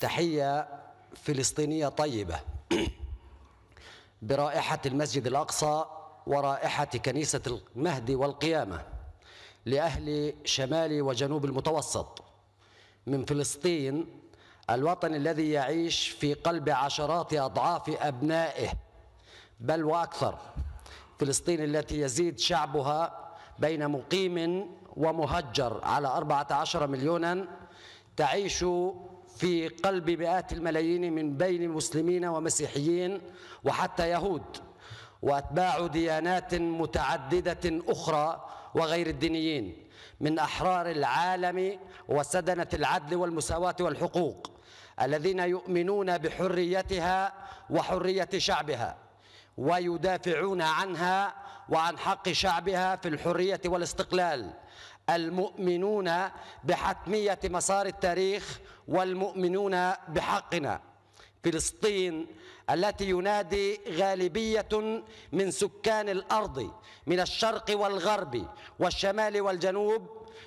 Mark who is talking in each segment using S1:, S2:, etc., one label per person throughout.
S1: تحية فلسطينية طيبة برائحة المسجد الأقصى ورائحة كنيسة المهدي والقيامة لأهل شمال وجنوب المتوسط من فلسطين الوطن الذي يعيش في قلب عشرات أضعاف أبنائه بل وأكثر فلسطين التي يزيد شعبها بين مقيم ومهجر على 14 مليونا تعيش في قلب مئات الملايين من بين مسلمين ومسيحيين وحتى يهود واتباع ديانات متعدده اخرى وغير الدينيين من احرار العالم وسدنه العدل والمساواه والحقوق الذين يؤمنون بحريتها وحريه شعبها ويدافعون عنها وعن حق شعبها في الحريه والاستقلال المؤمنون بحتمية مسار التاريخ والمؤمنون بحقنا فلسطين التي ينادي غالبية من سكان الأرض من الشرق والغرب والشمال والجنوب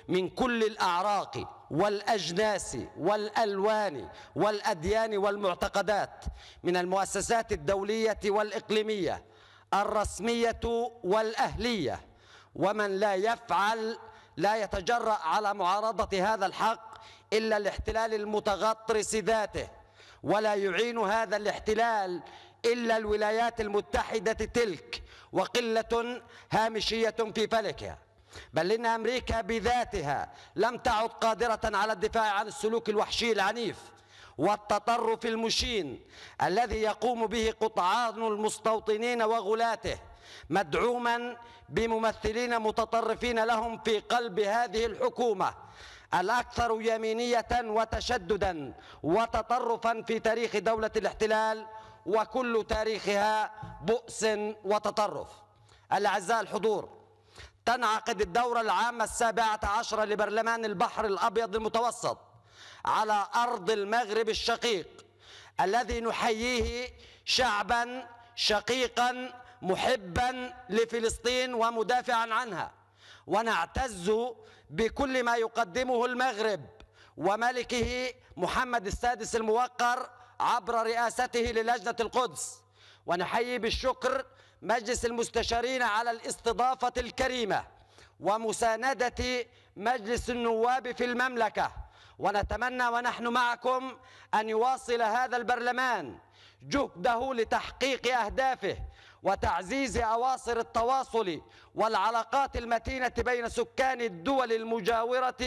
S1: من كل الأعراق والأجناس والألوان والأديان والمعتقدات من المؤسسات الدولية والإقليمية الرسمية والأهلية ومن لا يفعل لا يتجرأ على معارضة هذا الحق إلا الاحتلال المتغطرس ذاته ولا يعين هذا الاحتلال إلا الولايات المتحدة تلك وقلة هامشية في فلكها بل إن أمريكا بذاتها لم تعد قادرة على الدفاع عن السلوك الوحشي العنيف والتطرف المشين الذي يقوم به قطعان المستوطنين وغلاته مدعوما بممثلين متطرفين لهم في قلب هذه الحكومه الأكثر يمينية وتشددا وتطرفا في تاريخ دولة الاحتلال وكل تاريخها بؤس وتطرف الأعزاء الحضور تنعقد الدورة العامة السابعة عشرة لبرلمان البحر الأبيض المتوسط على أرض المغرب الشقيق الذي نحييه شعبا شقيقا محبا لفلسطين ومدافعا عنها ونعتز بكل ما يقدمه المغرب وملكه محمد السادس الموقر عبر رئاسته للجنة القدس ونحيي بالشكر مجلس المستشارين على الاستضافة الكريمة ومساندة مجلس النواب في المملكة ونتمنى ونحن معكم أن يواصل هذا البرلمان جهده لتحقيق أهدافه وتعزيز أواصر التواصل والعلاقات المتينة بين سكان الدول المجاورة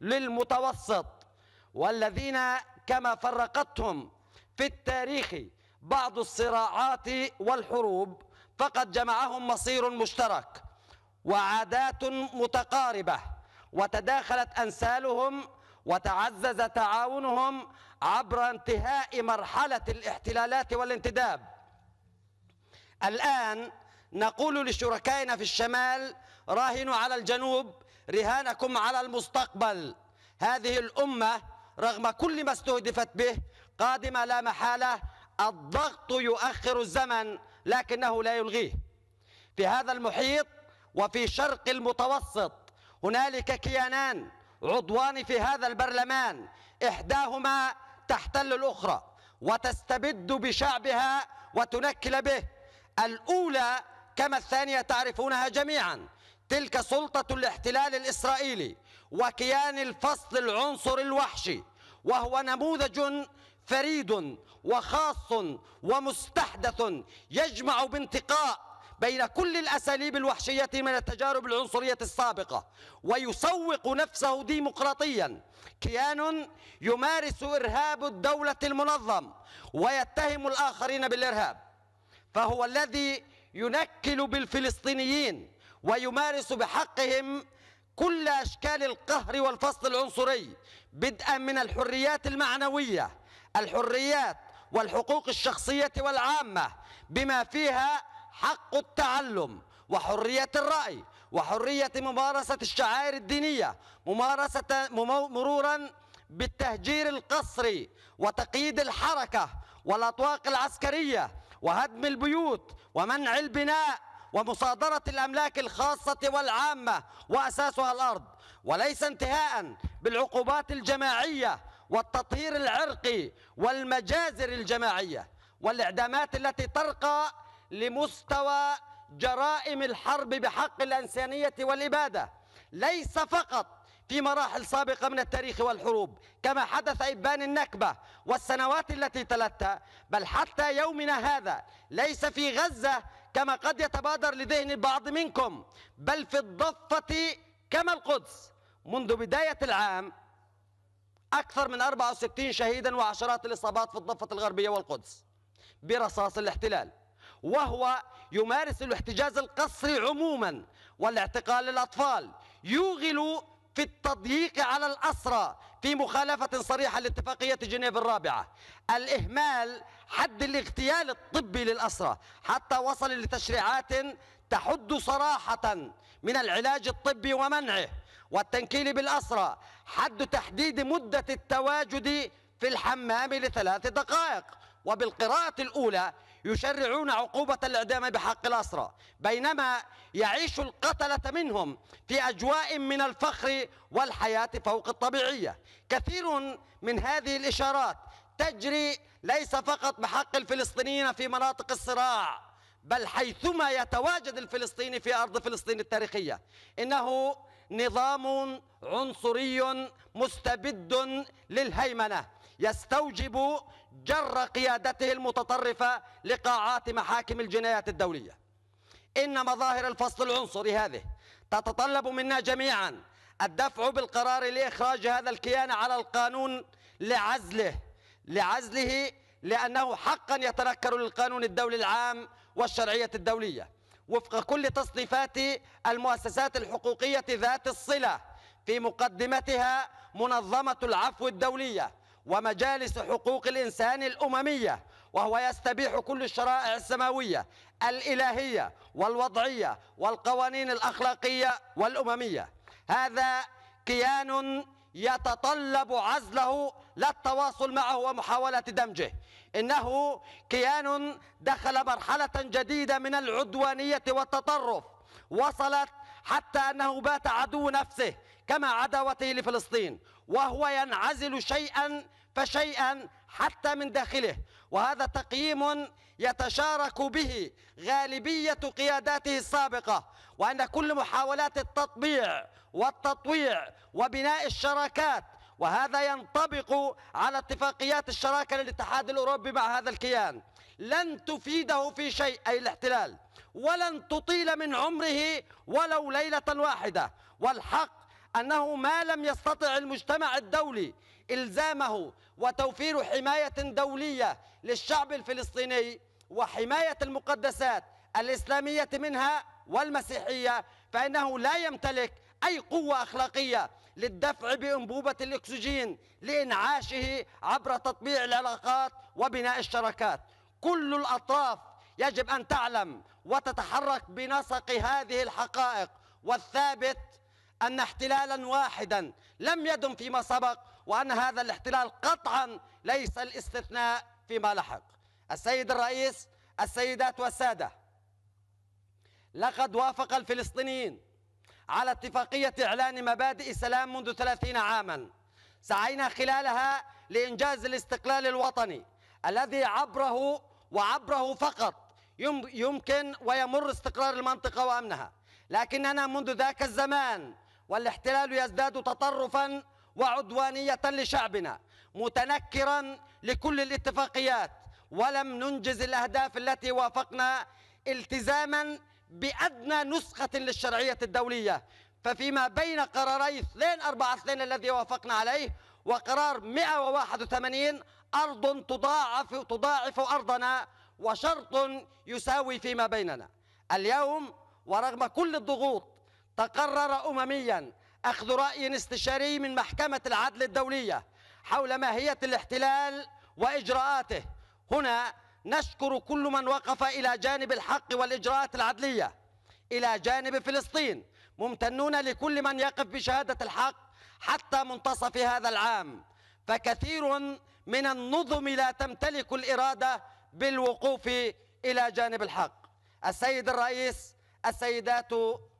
S1: للمتوسط والذين كما فرقتهم في التاريخ بعض الصراعات والحروب فقد جمعهم مصير مشترك وعادات متقاربة وتداخلت أنسالهم وتعزز تعاونهم عبر انتهاء مرحلة الاحتلالات والانتداب الآن نقول لشركائنا في الشمال راهنوا على الجنوب رهانكم على المستقبل هذه الأمة رغم كل ما استهدفت به قادمة لا محالة الضغط يؤخر الزمن لكنه لا يلغيه في هذا المحيط وفي شرق المتوسط هنالك كيانان عضوان في هذا البرلمان إحداهما تحتل الأخرى وتستبد بشعبها وتنكل به الأولى كما الثانية تعرفونها جميعا تلك سلطة الاحتلال الإسرائيلي وكيان الفصل العنصر الوحشي وهو نموذج فريد وخاص ومستحدث يجمع بانتقاء بين كل الأساليب الوحشية من التجارب العنصرية السابقة ويسوق نفسه ديمقراطيا كيان يمارس إرهاب الدولة المنظم ويتهم الآخرين بالإرهاب فهو الذي ينكل بالفلسطينيين ويمارس بحقهم كل أشكال القهر والفصل العنصري بدءا من الحريات المعنوية الحريات والحقوق الشخصية والعامة بما فيها حق التعلم وحرية الرأي وحرية ممارسة الشعائر الدينية ممارسة مرورا بالتهجير القسري وتقييد الحركة والأطواق العسكرية وهدم البيوت ومنع البناء ومصادرة الأملاك الخاصة والعامة وأساسها الأرض وليس انتهاء بالعقوبات الجماعية والتطهير العرقي والمجازر الجماعية والإعدامات التي ترقى لمستوى جرائم الحرب بحق الإنسانية والإبادة ليس فقط في مراحل سابقة من التاريخ والحروب كما حدث إبان النكبة والسنوات التي تلتها بل حتى يومنا هذا ليس في غزة كما قد يتبادر لذهن البعض منكم بل في الضفة كما القدس منذ بداية العام أكثر من 64 شهيدا وعشرات الإصابات في الضفة الغربية والقدس برصاص الاحتلال وهو يمارس الاحتجاز القصري عموما والاعتقال للأطفال يوغل في التضييق على الأسرى في مخالفة صريحة لاتفاقية جنيف الرابعة الإهمال حد الاغتيال الطبي للأسرى حتى وصل لتشريعات تحد صراحة من العلاج الطبي ومنعه والتنكيل بالأسرى حد تحديد مدة التواجد في الحمام لثلاث دقائق وبالقراءة الأولى يشرعون عقوبة الإعدام بحق الأسرى بينما يعيش القتلة منهم في أجواء من الفخر والحياة فوق الطبيعية كثير من هذه الإشارات تجري ليس فقط بحق الفلسطينيين في مناطق الصراع بل حيثما يتواجد الفلسطيني في أرض فلسطين التاريخية إنه نظام عنصري مستبد للهيمنة يستوجب جر قيادته المتطرفة لقاعات محاكم الجنايات الدولية إن مظاهر الفصل العنصري هذه تتطلب منا جميعا الدفع بالقرار لإخراج هذا الكيان على القانون لعزله لعزله لأنه حقا يتنكر للقانون الدولي العام والشرعية الدولية وفق كل تصنيفات المؤسسات الحقوقية ذات الصلة في مقدمتها منظمة العفو الدولية ومجالس حقوق الإنسان الأممية وهو يستبيح كل الشرائع السماوية الإلهية والوضعية والقوانين الأخلاقية والأممية هذا كيان يتطلب عزله لا التواصل معه ومحاولة دمجه إنه كيان دخل مرحلة جديدة من العدوانية والتطرف وصلت حتى أنه بات عدو نفسه كما عداوته لفلسطين وهو ينعزل شيئا فشيئا حتى من داخله وهذا تقييم يتشارك به غالبية قياداته السابقة وأن كل محاولات التطبيع والتطويع وبناء الشراكات وهذا ينطبق على اتفاقيات الشراكة للاتحاد الأوروبي مع هذا الكيان لن تفيده في شيء أي الاحتلال ولن تطيل من عمره ولو ليلة واحدة والحق أنه ما لم يستطع المجتمع الدولي إلزامه وتوفير حماية دولية للشعب الفلسطيني وحماية المقدسات الإسلامية منها والمسيحية فإنه لا يمتلك أي قوة أخلاقية للدفع بأنبوبة الأكسجين لإنعاشه عبر تطبيع العلاقات وبناء الشراكات كل الأطراف يجب أن تعلم وتتحرك بنسق هذه الحقائق والثابت أن احتلالا واحدا لم يدم فيما سبق وأن هذا الاحتلال قطعا ليس الاستثناء فيما لحق السيد الرئيس السيدات والسادة لقد وافق الفلسطينيين على اتفاقية إعلان مبادئ السلام منذ 30 عاما سعينا خلالها لإنجاز الاستقلال الوطني الذي عبره وعبره فقط يمكن ويمر استقرار المنطقة وأمنها لكننا منذ ذاك الزمان والاحتلال يزداد تطرفا وعدوانية لشعبنا متنكرا لكل الاتفاقيات ولم ننجز الأهداف التي وافقنا التزاما بأدنى نسخة للشرعية الدولية ففيما بين قراري 242 الذي وافقنا عليه وقرار 181 أرض تضاعف تضاعف أرضنا وشرط يساوي فيما بيننا اليوم ورغم كل الضغوط تقرر أمميا أخذ رأي استشاري من محكمة العدل الدولية حول ماهية الاحتلال وإجراءاته هنا نشكر كل من وقف إلى جانب الحق والإجراءات العدلية إلى جانب فلسطين ممتنون لكل من يقف بشهادة الحق حتى منتصف هذا العام فكثير من النظم لا تمتلك الإرادة بالوقوف إلى جانب الحق السيد الرئيس السيدات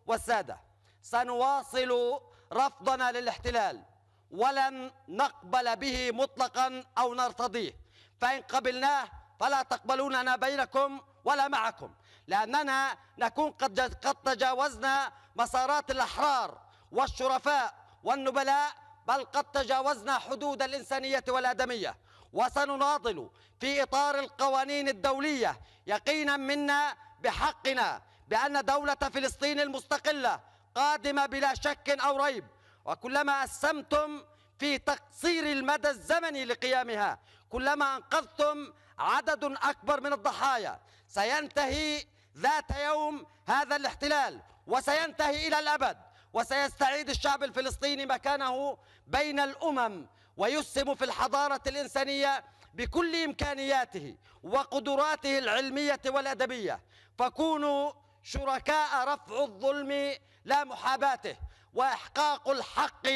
S1: والسادة سنواصل رفضنا للاحتلال ولن نقبل به مطلقا أو نرتضيه فإن قبلناه فلا تقبلوننا بينكم ولا معكم لأننا نكون قد قد تجاوزنا مسارات الأحرار والشرفاء والنبلاء بل قد تجاوزنا حدود الإنسانية والآدمية وسنناضل في إطار القوانين الدولية يقينا منا بحقنا بأن دولة فلسطين المستقلة قادمة بلا شك أو ريب وكلما أسمتم في تقصير المدى الزمني لقيامها كلما أنقذتم عدد أكبر من الضحايا سينتهي ذات يوم هذا الاحتلال وسينتهي إلى الأبد وسيستعيد الشعب الفلسطيني مكانه بين الأمم ويسهم في الحضارة الإنسانية بكل إمكانياته وقدراته العلمية والأدبية فكونوا شركاء رفع الظلم لا محاباته وإحقاق الحق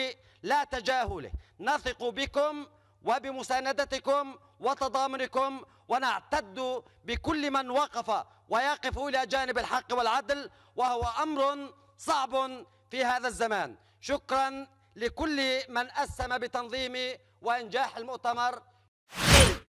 S1: لا تجاهله نثق بكم وبمساندتكم وتضامنكم ونعتد بكل من وقف ويقف إلى جانب الحق والعدل وهو أمر صعب في هذا الزمان شكرا لكل من أسهم بتنظيم وإنجاح المؤتمر